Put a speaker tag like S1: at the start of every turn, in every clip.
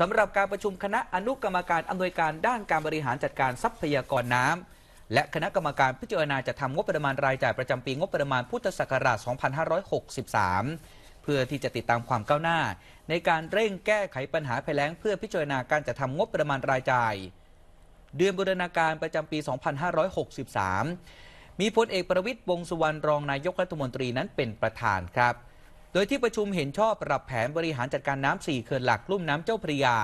S1: สำหรับการประชุมคณะอนุกรรมการอำนวยการด้านการบริหารจัดการทรัพยากรน้ำและคณะกรรมการพิจารณาจะทำงบประมาณรายจ่ายประจำปีงบประมาณพุทธศักราช 2563 เพื่อที่จะติดตามความก้าวหน้า ในการเร่งแก้ไขปัญหาภัยแล้งเพื่อพิจารณาการจะทำงบประมาณรายจ่ายเดือนบูรณาการประจำปี 2563 มีพลเอกประวิตร วงสุวรรณรองนายกรัฐมนตรีนั้นเป็นประธานครับโดยที่ประชุมเห็นชอบปรับแผนบริหารจัดการน้ำสี่เขื่อนหลักลุ่มน้ำเจ้าพระยา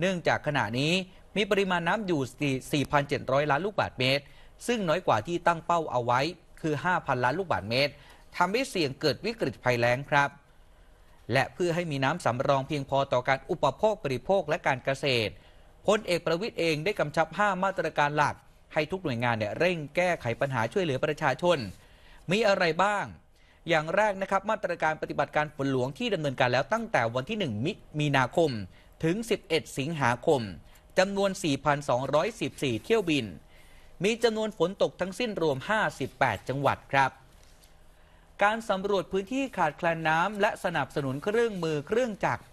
S1: เนื่องจากขณะนี้มีปริมาณน้ำอยู่ 4,700 ล้านลูกบาศก์เมตร ซึ่งน้อยกว่าที่ตั้งเป้าเอาไว้คือ 5,000 ล้านลูกบาศก์เมตร ทำให้เสี่ยงเกิดวิกฤตภัยแล้งครับ และเพื่อให้มีน้ำสำรองเพียงพอต่อการอุปโภคบริโภคและการเกษตร พลเอกประวิทย์เองได้กำชับ 5 มาตรการหลัก ให้ทุกหน่วยงานเนี่ยเร่งแก้ไขปัญหาช่วยเหลือประชาชน มีอะไรบ้างอย่างแรกนะครับมาตรการปฏิบัติการฝนหลวงที่ดำเนินการแล้วตั้งแต่วันที่ 1มิมีนาคม ถึง 11 สิงหาคม จำนวน 4,214 เที่ยวบิน มีจำนวนฝนตกทั้งสิ้นรวม 58 จังหวัดครับ การสำรวจพื้นที่ขาดแคลนน้ำและสนับสนุนเครื่องมือเครื่องจักร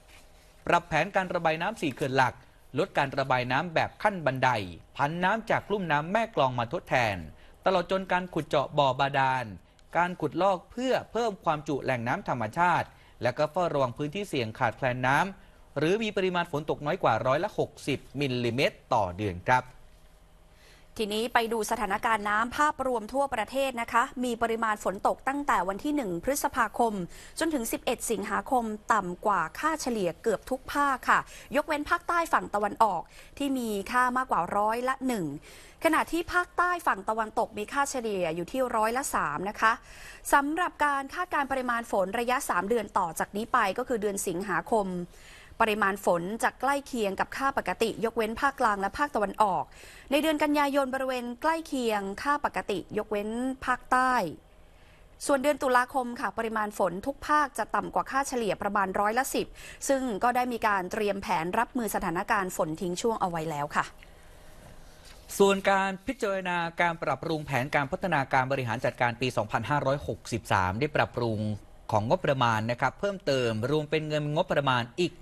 S1: ปรับแผนการระบายน้ำสี่เขื่อนหลัก ลดการระบายน้ำแบบขั้นบันไดพันน้ำจากลุ่มน้ำแม่กลองมาทดแทน ตลอดจนการขุดเจาะบ่อบาดาลการขุดลอกเพื่อเพิ่มความจุแหล่งน้ำธรรมชาติ และก็เฝ้าระวังพื้นที่เสี่ยงขาดแคลนน้ำหรือมีปริมาณฝนตกน้อยกว่าร้อยละ60มิลลิเมตรต่อเดือนครับ
S2: ทีนี้ไปดูสถานการณ์น้ำภาพรวมทั่วประเทศนะคะ มีปริมาณฝนตกตั้งแต่วันที่ 1 พฤษภาคม จนถึง 11 สิงหาคม ต่ำกว่าค่าเฉลี่ยเกือบทุกภาคค่ะ ยกเว้นภาคใต้ฝั่งตะวันออกที่มีค่ามากกว่าร้อยละ 1ขณะที่ภาคใต้ฝั่งตะวันตกมีค่าเฉลี่ยอยู่ที่ร้อยละ3นะคะสำหรับการคาดการปริมาณฝนระยะ 3 เดือนต่อจากนี้ไป ก็คือเดือนสิงหาคมปริมาณฝนจะใกล้เคียงกับค่าปกติ ยกเว้นภาคกลางและภาคตะวันออก ในเดือนกันยายนบริเวณใกล้เคียง ค่าปกติ ยกเว้นภาคใต้ ส่วนเดือนตุลาคมค่ะ ปริมาณฝนทุกภาคจะต่ำกว่าค่าเฉลี่ยประมาณร้อยละสิบซึ่งก็ได้มีการเตรียมแผนรับมือสถานการณ์ฝน ทิ้งช่วงเอาไว้แล้วค่ะ
S1: ส่วนการพิจารณาการปรับปรุงแผนการพัฒนาการบริหารจัดการปี 2563 ได้ปรับปรุงของงบประมาณนะครับเพิ่มเติม รวมเป็นเงินงบประมาณอีก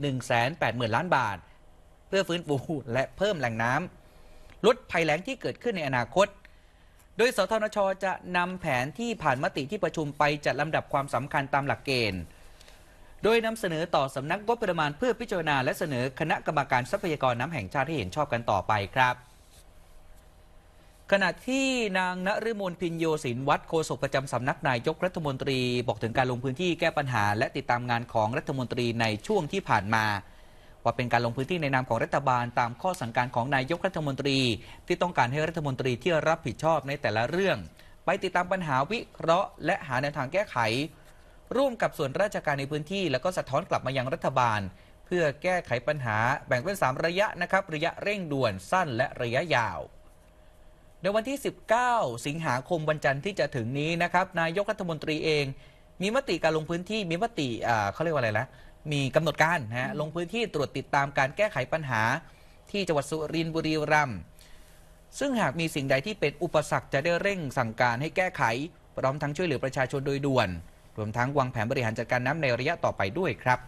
S1: 180,000ล้านบาท เพื่อฟื้นฟูและเพิ่มแหล่งน้ำลดภัยแล้งที่เกิดขึ้นในอนาคต โดยสทนชจะนำแผนที่ผ่านมติที่ประชุมไป จัดลำดับความสำคัญตามหลักเกณฑ์โดยนำเสนอต่อสำนักงบประมาณเพื่อพิจารณา และเสนอคณะกรรมการทรัพยากรน้ำแห่งชาติให้เห็นชอบกันต่อไปครับขณะที่นางณฤมลพินโยศินวัดโฆษกประจำสำนักนายกรัฐมนตรีบอกถึงการลงพื้นที่แก้ปัญหา และติดตามงานของรัฐมนตรีในช่วงที่ผ่านมา ว่าเป็นการลงพื้นที่ในนามของรัฐบาล ตามข้อสั่งการของนายกรัฐมนตรี ที่ต้องการให้รัฐมนตรีที่รับผิดชอบในแต่ละเรื่อง ไปติดตามปัญหาวิเคราะห์ และหาแนวทางแก้ไข ร่วมกับส่วนราชการในพื้นที่แล้วก็สะท้อนกลับมายังรัฐบาล เพื่อแก้ไขปัญหา แบ่งเป็น3ระยะนะครับระยะเร่งด่วนสั้นและระยะยาวดี๋ยววันที่ 19 สิงหาคมวันจันทร์ที่จะถึงนี้นะครับ นายกรัฐมนตรีเอง มีมติการลงพื้นที่มีมติเขาเรียกว่าอะไรนะมีกำหนดการนฮะลงพื้นที่ตรวจติดตามการแก้ไขปัญหาที่จังหวัดสุรินทร์บุรีรัมย์ซึ่งหากมีสิ่งใดที่เป็นอุปสรรคจะได้เร่งสั่งการให้แก้ไข พร้อมทั้งช่วยเหลือประชาชนโดยด่วน รวมทั้งวางแผนบริหารจัดการน้ำในระยะต่อไปด้วยครับ